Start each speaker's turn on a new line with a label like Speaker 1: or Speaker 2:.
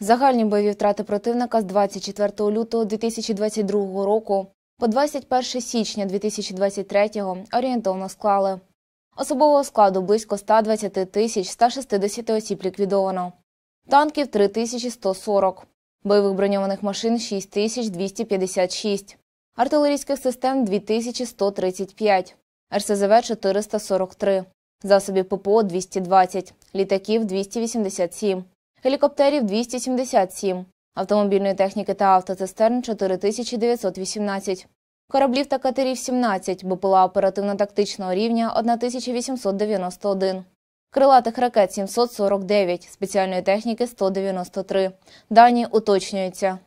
Speaker 1: Загальні бойові втрати противника з 24 лютого 2022 року по 21 січня 2023 орієнтовно склали. Особового складу близько 120 тисяч 160 осіб ліквідовано, танків 3140, бойових броньованих машин 6256, артилерійських систем 2135, РСЗВ 443, засобів ППО 220, літаків 287 гелікоптерів 277, автомобільної техніки та автоцистерн 4918, кораблів та катерів 17, БПЛА оперативно-тактичного рівня 1891. Крилатих ракет 749, спеціальної техніки 193. Дані уточнюються.